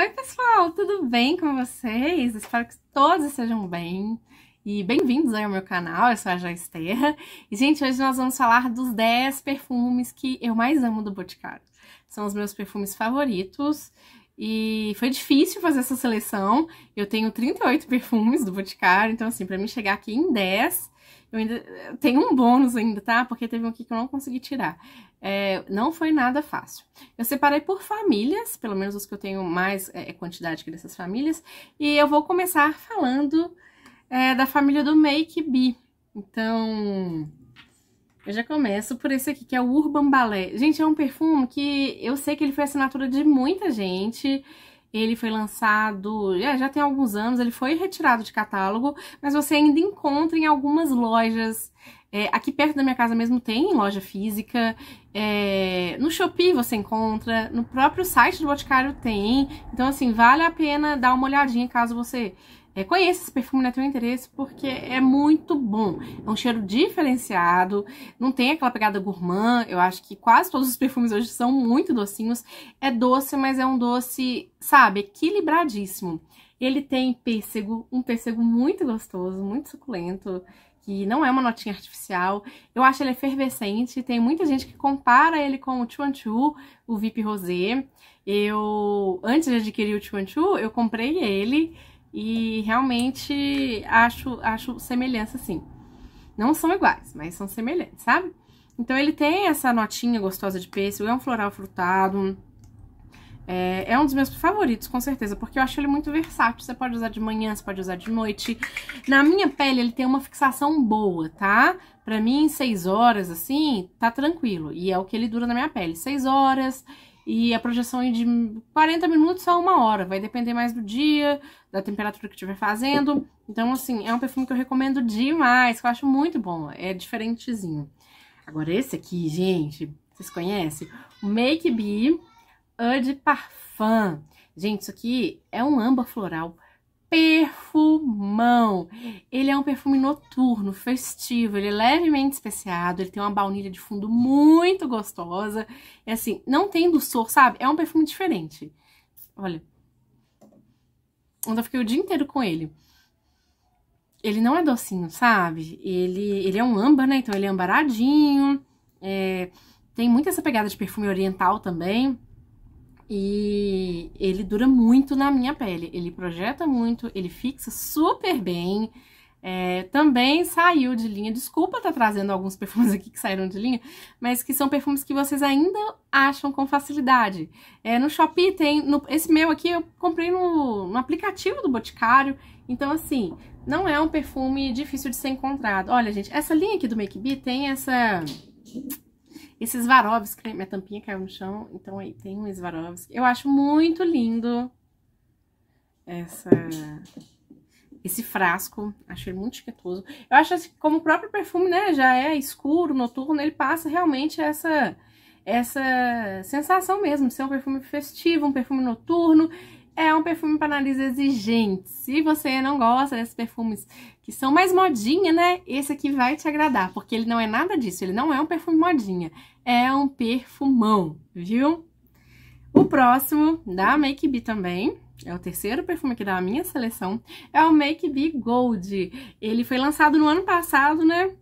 Oi, pessoal, tudo bem com vocês? Espero que todos estejam bem e bem-vindos ao meu canal. Eu sou a Joyce e, gente, hoje nós vamos falar dos 10 perfumes que eu mais amo do Boticário. São os meus perfumes favoritos e foi difícil fazer essa seleção. Eu tenho 38 perfumes do Boticário, então, assim, para mim chegar aqui em 10 eu ainda tenho um bônus ainda, tá? Porque teve um aqui que eu não consegui tirar. É, não foi nada fácil. Eu separei por famílias, pelo menos os que eu tenho mais é, é quantidade que dessas famílias, e eu vou começar falando é, da família do Make B. Então, eu já começo por esse aqui, que é o Urban Ballet. Gente, é um perfume que eu sei que ele foi assinatura de muita gente. Ele foi lançado, é, já tem alguns anos, ele foi retirado de catálogo, mas você ainda encontra em algumas lojas. É, aqui perto da minha casa mesmo tem loja física. É, no Shopee você encontra, no próprio site do Boticário tem. Então, assim, vale a pena dar uma olhadinha caso você é, conheça esse perfume na Teu Interesse porque é muito bom. É um cheiro diferenciado, não tem aquela pegada gourmand. Eu acho que quase todos os perfumes hoje são muito docinhos. É doce, mas é um doce, sabe, equilibradíssimo. Ele tem pêssego, um pêssego muito gostoso, muito suculento, que não é uma notinha artificial. Eu acho ele efervescente, tem muita gente que compara ele com o Chuanchu, o VIP Rosé. Eu, antes de adquirir o Chuanchu, eu comprei ele e realmente acho, acho semelhança, sim. Não são iguais, mas são semelhantes, sabe? Então, ele tem essa notinha gostosa de pêssego, é um floral frutado. É, é, um dos meus favoritos, com certeza, porque eu acho ele muito versátil. Você pode usar de manhã, você pode usar de noite. Na minha pele, ele tem uma fixação boa, tá? Pra mim, seis horas, assim, tá tranquilo. E é o que ele dura na minha pele. seis horas, e a projeção é de 40 minutos a uma hora. Vai depender mais do dia, da temperatura que estiver fazendo. Então, assim, é um perfume que eu recomendo demais, que eu acho muito bom. É diferentezinho. Agora, esse aqui, gente, vocês conhecem? O Make Be Eau de Parfum. Gente, isso aqui é um âmbar floral perfumão. Ele é um perfume noturno, festivo, ele é levemente especiado, ele tem uma baunilha de fundo muito gostosa. É assim, não tem doçor, sabe? É um perfume diferente. Olha. Ontem eu fiquei o dia inteiro com ele. Ele não é docinho, sabe? Ele, ele é um âmbar, né? Então ele é ambaradinho. É, tem muito essa pegada de perfume oriental também e ele dura muito na minha pele. Ele projeta muito, ele fixa super bem. É, também saiu de linha. Desculpa estar tá trazendo alguns perfumes aqui que saíram de linha, mas que são perfumes que vocês ainda acham com facilidade. É, no Shopee tem. No, esse meu aqui eu comprei no, no aplicativo do Boticário. Então, assim, não é um perfume difícil de ser encontrado. Olha, gente, essa linha aqui do Make Be tem essa esses Swarovski, né? minha tampinha caiu no chão, então aí tem um Swarovski. Eu acho muito lindo essa, esse frasco, achei muito chiquetoso. Eu acho que assim, como o próprio perfume, né, já é escuro, noturno, ele passa realmente essa essa sensação mesmo de ser um perfume festivo, um perfume noturno é um perfume para nariz exigente. Se você não gosta desses perfumes que são mais modinha, né? Esse aqui vai te agradar, porque ele não é nada disso, ele não é um perfume modinha, é um perfumão, viu? O próximo, da Make Be também, é o terceiro perfume aqui da minha seleção, é o Make Be Gold. Ele foi lançado no ano passado, né?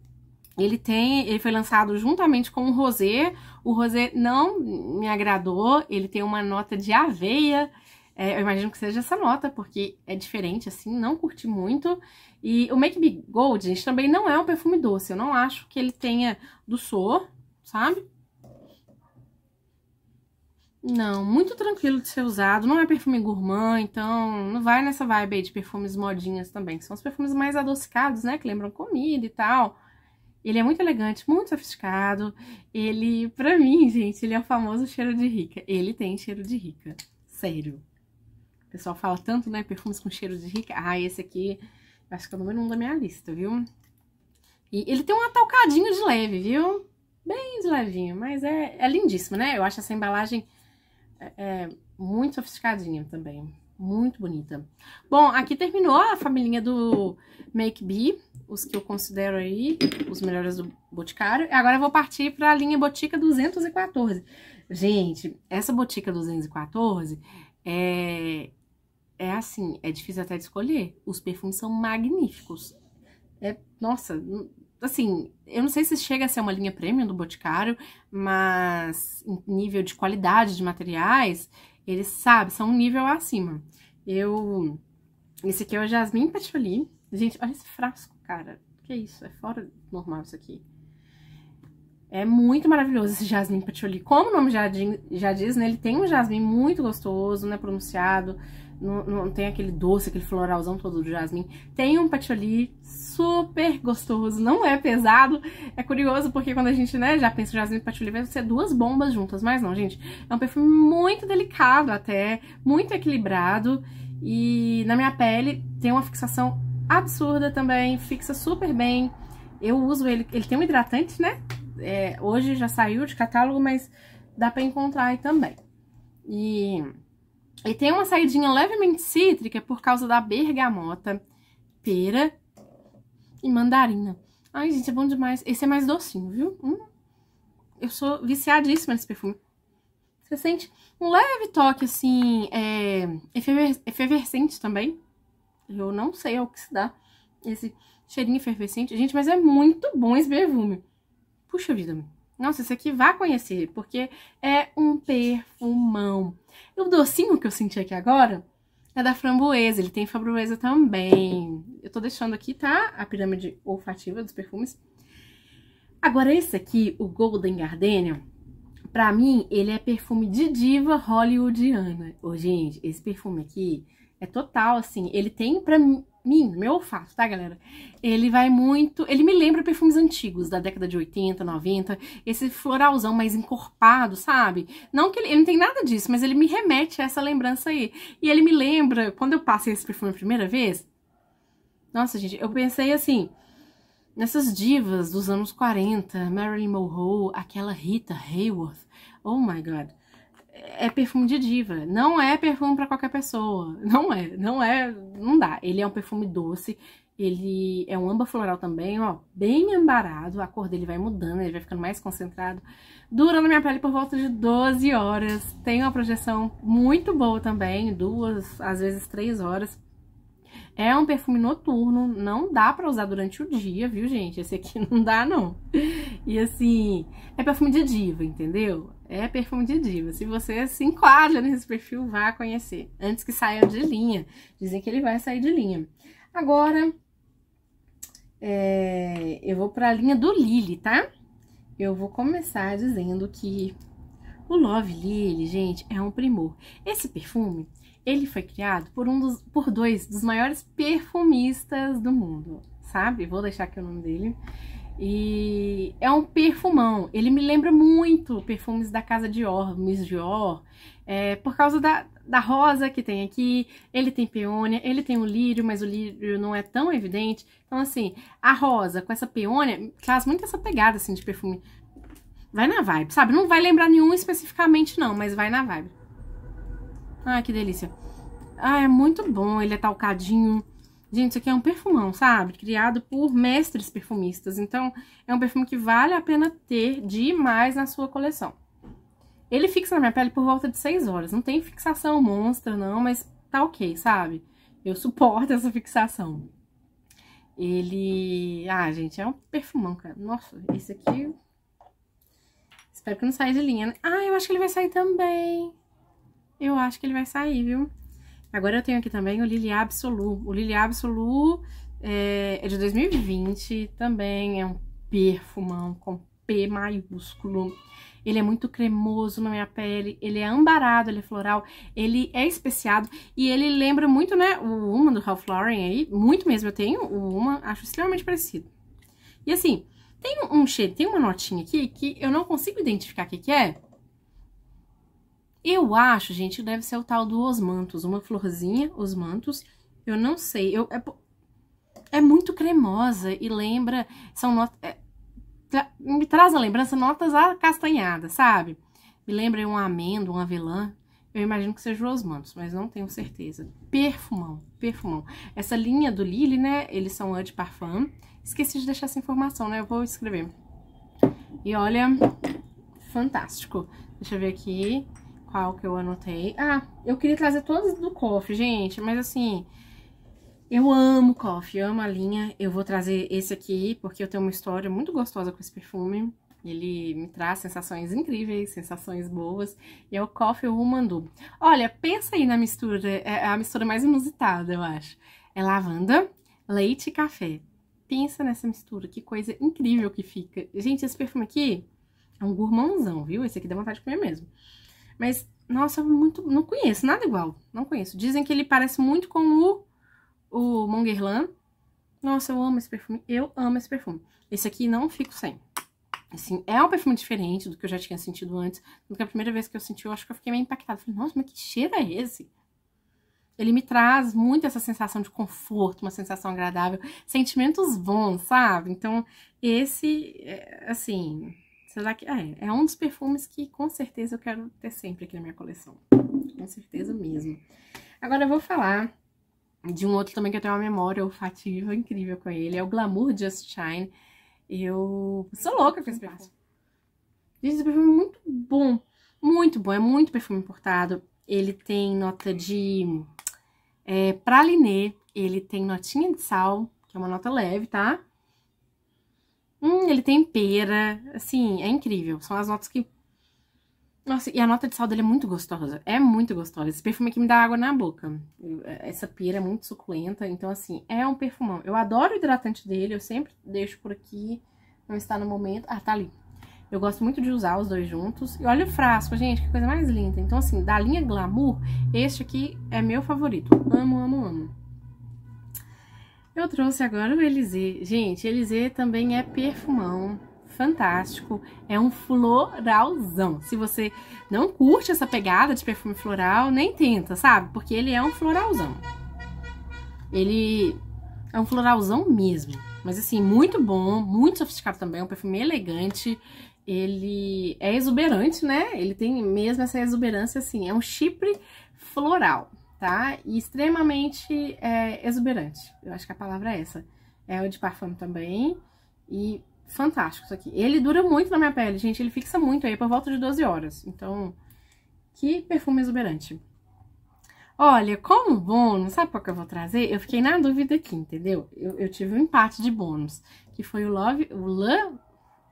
Ele tem, ele foi lançado juntamente com o rosé. O rosé não me agradou, ele tem uma nota de aveia, é, eu imagino que seja essa nota, porque é diferente, assim, não curti muito. E o Make Me Gold, gente, também não é um perfume doce. Eu não acho que ele tenha doçor, sabe? Não, muito tranquilo de ser usado. Não é perfume gourmand, então não vai nessa vibe aí de perfumes modinhas também. São os perfumes mais adocicados, né? Que lembram comida e tal. Ele é muito elegante, muito sofisticado. Ele, pra mim, gente, ele é o famoso cheiro de rica. Ele tem cheiro de rica. Sério pessoal fala tanto, né? Perfumes com cheiro de rica. Ah, esse aqui, acho que é o número um da minha lista, viu? E ele tem um atalcadinho de leve, viu? Bem de levinho, mas é, é lindíssimo, né? Eu acho essa embalagem é, é muito sofisticadinha também. Muito bonita. Bom, aqui terminou a família do Make be os que eu considero aí os melhores do Boticário. Agora eu vou partir para a linha Botica 214. Gente, essa Botica 214 é, é assim, é difícil até de escolher. Os perfumes são magníficos. É, nossa, assim, eu não sei se chega a ser uma linha premium do Boticário, mas em nível de qualidade de materiais, eles, sabem, são um nível acima. Eu... Esse aqui é o Jasmine Patchouli. Gente, olha esse frasco, cara. Que isso? É fora normal isso aqui. É muito maravilhoso esse jasmim patchouli. Como o nome já, já diz, né? Ele tem um jasmim muito gostoso, né? Pronunciado. Não, não, tem aquele doce, aquele floralzão todo do jasmim. Tem um patchouli super gostoso, não é pesado. É curioso porque quando a gente, né, já pensa jasmim e patchouli, vai ser duas bombas juntas, mas não, gente. É um perfume muito delicado até, muito equilibrado. E na minha pele tem uma fixação absurda também, fixa super bem. Eu uso ele, ele tem um hidratante, né? É, hoje já saiu de catálogo, mas dá pra encontrar aí também. E e tem uma saidinha levemente cítrica por causa da bergamota, pera e mandarina. Ai, gente, é bom demais. Esse é mais docinho, viu? Hum, eu sou viciadíssima nesse perfume. Você sente um leve toque, assim, é, efervescente também. Eu não sei ao que se dá esse cheirinho efervescente. Gente, mas é muito bom esse perfume. Puxa vida, nossa, esse aqui vai conhecer, porque é um perfumão. E o docinho que eu senti aqui agora é da framboesa, ele tem framboesa também. Eu tô deixando aqui, tá? A pirâmide olfativa dos perfumes. Agora esse aqui, o Golden Gardenia, pra mim ele é perfume de diva hollywoodiana. Ô, gente, esse perfume aqui é total, assim, ele tem pra mim mim, meu olfato, tá, galera? Ele vai muito. Ele me lembra perfumes antigos, da década de 80, 90. Esse floralzão mais encorpado, sabe? Não que ele, ele não tem nada disso, mas ele me remete a essa lembrança aí. E ele me lembra, quando eu passei esse perfume a primeira vez. Nossa, gente, eu pensei assim. Nessas divas dos anos 40, Marilyn Monroe, aquela Rita Hayworth. Oh my god é perfume de diva. Não é perfume para qualquer pessoa. Não é, não é, não dá. Ele é um perfume doce, ele é um âmbar floral também, ó, bem ambarado. A cor dele vai mudando, ele vai ficando mais concentrado. Dura na minha pele por volta de 12 horas. Tem uma projeção muito boa também, duas, às vezes três horas. É um perfume noturno, não dá para usar durante o dia, viu, gente? Esse aqui não dá, não. E assim, é perfume de diva, entendeu? É perfume de diva. Se você se enquadra nesse perfil, vá conhecer. Antes que saia de linha. Dizem que ele vai sair de linha. Agora, é, eu vou para a linha do Lily, tá? Eu vou começar dizendo que o Love Lily, gente, é um primor. Esse perfume, ele foi criado por, um dos, por dois dos maiores perfumistas do mundo, sabe? Vou deixar aqui o nome dele. E é um perfumão. Ele me lembra muito perfumes da casa Or, Miss Dior, é, por causa da, da rosa que tem aqui. Ele tem peônia, ele tem o um lírio, mas o lírio não é tão evidente. Então, assim, a rosa com essa peônia traz muito essa pegada, assim, de perfume. Vai na vibe, sabe? Não vai lembrar nenhum especificamente, não, mas vai na vibe. Ah, que delícia. Ah, é muito bom. Ele é talcadinho. Gente, isso aqui é um perfumão, sabe? Criado por mestres perfumistas. Então, é um perfume que vale a pena ter demais na sua coleção. Ele fixa na minha pele por volta de 6 horas. Não tem fixação monstra, não, mas tá ok, sabe? Eu suporto essa fixação. Ele... Ah, gente, é um perfumão, cara. Nossa, esse aqui... Espero que não saia de linha, né? Ah, eu acho que ele vai sair também. Eu acho que ele vai sair, viu? Agora eu tenho aqui também o Lili Absolu. O Lili Absolu é, é de 2020, também é um perfumão com P maiúsculo. Ele é muito cremoso na minha pele, ele é ambarado, ele é floral, ele é especiado e ele lembra muito, né, o Uma do Ralph Lauren aí, muito mesmo, eu tenho o Uma, acho extremamente parecido. E assim, tem um cheiro, tem uma notinha aqui que eu não consigo identificar o que que é, eu acho, gente, deve ser o tal do osmantos, uma florzinha, osmantos, eu não sei, eu, é, é muito cremosa e lembra, são notas, é, tra, me traz a lembrança notas acastanhadas, sabe? Me lembra um amêndoa, um avelã, eu imagino que seja o osmantos, mas não tenho certeza. Perfumão, perfumão. Essa linha do Lily, né, eles são anti-parfum, esqueci de deixar essa informação, né, eu vou escrever. E olha, fantástico. Deixa eu ver aqui. Qual que eu anotei? Ah, eu queria trazer todas do cofre, gente, mas assim... Eu amo coffee, amo a linha. Eu vou trazer esse aqui, porque eu tenho uma história muito gostosa com esse perfume. Ele me traz sensações incríveis, sensações boas. E é o Coffee Womandu. Olha, pensa aí na mistura, é, é a mistura mais inusitada, eu acho. É lavanda, leite e café. Pensa nessa mistura, que coisa incrível que fica. Gente, esse perfume aqui é um gourmandzão, viu? Esse aqui dá vontade de comer mesmo. Mas, nossa, muito, não conheço, nada igual. Não conheço. Dizem que ele parece muito com o, o Monguerlan. Nossa, eu amo esse perfume. Eu amo esse perfume. Esse aqui não fico sem. Assim, é um perfume diferente do que eu já tinha sentido antes. Porque a primeira vez que eu senti, eu acho que eu fiquei meio impactada. Falei, nossa, mas que cheiro é esse? Ele me traz muito essa sensação de conforto, uma sensação agradável, sentimentos bons, sabe? Então, esse, é, assim, Será que... é, é um dos perfumes que com certeza eu quero ter sempre aqui na minha coleção. Com certeza mesmo. Agora eu vou falar de um outro também que eu tenho uma memória olfativa incrível com ele. É o Glamour Just Shine. Eu sou louca com esse é perfume. Gente, esse perfume é muito bom. Muito bom. É muito perfume importado. Ele tem nota de é, Ele tem notinha de sal, que é uma nota leve, tá? Hum, ele tempera. Assim, é incrível. São as notas que... Nossa, e a nota de sal dele é muito gostosa. É muito gostosa. Esse perfume aqui me dá água na boca. Essa pera é muito suculenta. Então, assim, é um perfumão. Eu adoro o hidratante dele. Eu sempre deixo por aqui. Não está no momento. Ah, tá ali. Eu gosto muito de usar os dois juntos. E olha o frasco, gente, que coisa mais linda. Então, assim, da linha Glamour, este aqui é meu favorito. Amo, amo, amo. Eu trouxe agora o Elisê. Gente, Elisê também é perfumão, fantástico, é um floralzão. Se você não curte essa pegada de perfume floral, nem tenta, sabe? Porque ele é um floralzão. Ele é um floralzão mesmo, mas assim, muito bom, muito sofisticado também, é um perfume elegante. Ele é exuberante, né? Ele tem mesmo essa exuberância, assim, é um chipre floral tá? E extremamente é, exuberante. Eu acho que a palavra é essa. É o de parfum também. E fantástico isso aqui. Ele dura muito na minha pele, gente. Ele fixa muito aí é por volta de 12 horas. Então, que perfume exuberante. Olha, como bônus, sabe qual que eu vou trazer? Eu fiquei na dúvida aqui, entendeu? Eu, eu tive um empate de bônus, que foi o Love, o La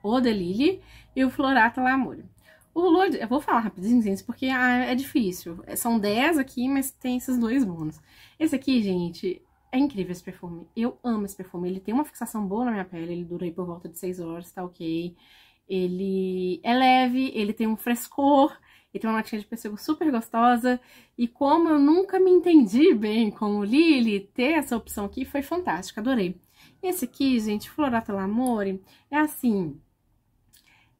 o Lily e o Florata Lamore. O Lula, eu vou falar rapidinho, gente, porque ah, é difícil. São 10 aqui, mas tem esses dois bônus. Esse aqui, gente, é incrível esse perfume. Eu amo esse perfume. Ele tem uma fixação boa na minha pele, ele dura aí por volta de 6 horas, tá ok. Ele é leve, ele tem um frescor, ele tem uma notinha de pêssego super gostosa. E como eu nunca me entendi bem com o Lily, ter essa opção aqui foi fantástica, adorei. Esse aqui, gente, Floratel L'Amore, é assim...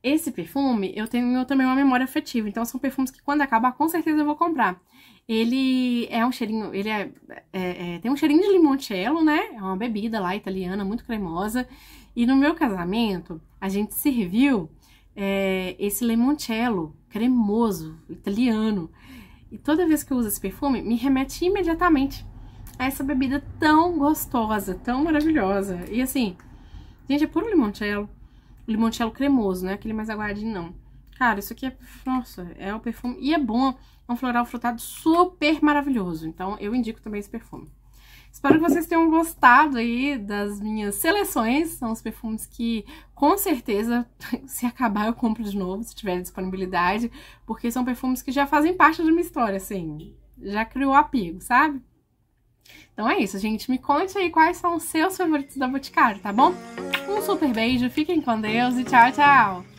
Esse perfume, eu tenho também uma memória afetiva, então são perfumes que quando acabar, com certeza eu vou comprar. Ele é um cheirinho, ele é, é, é tem um cheirinho de limoncello, né? É uma bebida lá italiana, muito cremosa. E no meu casamento, a gente serviu é, esse limoncello cremoso, italiano. E toda vez que eu uso esse perfume, me remete imediatamente a essa bebida tão gostosa, tão maravilhosa. E assim, gente, é puro limoncello limoncello cremoso, não é aquele mais aguardinho, não. Cara, isso aqui é, nossa, é o perfume, e é bom, é um floral frutado super maravilhoso, então eu indico também esse perfume. Espero que vocês tenham gostado aí das minhas seleções, são os perfumes que, com certeza, se acabar eu compro de novo, se tiver disponibilidade, porque são perfumes que já fazem parte da minha história, assim, já criou apego, sabe? Então é isso, gente. Me conte aí quais são os seus favoritos da Boticário, tá bom? Um super beijo, fiquem com Deus e tchau, tchau!